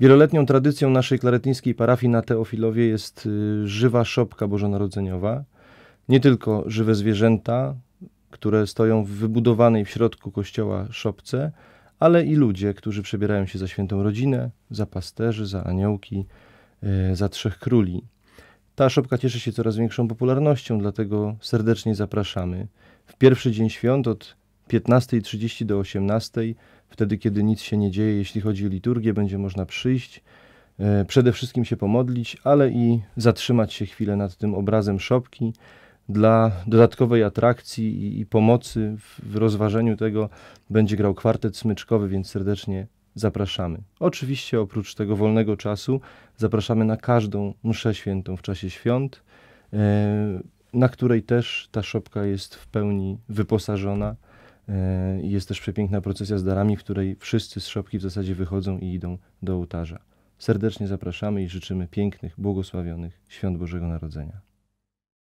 Wieloletnią tradycją naszej klaretyńskiej parafii na Teofilowie jest y, żywa szopka bożonarodzeniowa. Nie tylko żywe zwierzęta, które stoją w wybudowanej w środku kościoła szopce, ale i ludzie, którzy przebierają się za świętą rodzinę, za pasterzy, za aniołki, y, za trzech króli. Ta szopka cieszy się coraz większą popularnością, dlatego serdecznie zapraszamy. W pierwszy dzień świąt od 15.30 do 18.00, wtedy kiedy nic się nie dzieje, jeśli chodzi o liturgię, będzie można przyjść, e, przede wszystkim się pomodlić, ale i zatrzymać się chwilę nad tym obrazem szopki dla dodatkowej atrakcji i, pomocy w, w rozważeniu tego będzie grał kwartet smyczkowy, więc serdecznie zapraszamy. Oczywiście oprócz tego wolnego czasu zapraszamy na każdą mszę świętą w czasie świąt, e, na której też ta szopka jest w pełni wyposażona E, jest też przepiękna procesja z darami, w której wszyscy z szopki w zasadzie wychodzą i idą do ołtarza. Serdecznie zapraszamy i życzymy pięknych, błogosławionych świąt Bożego Narodzenia.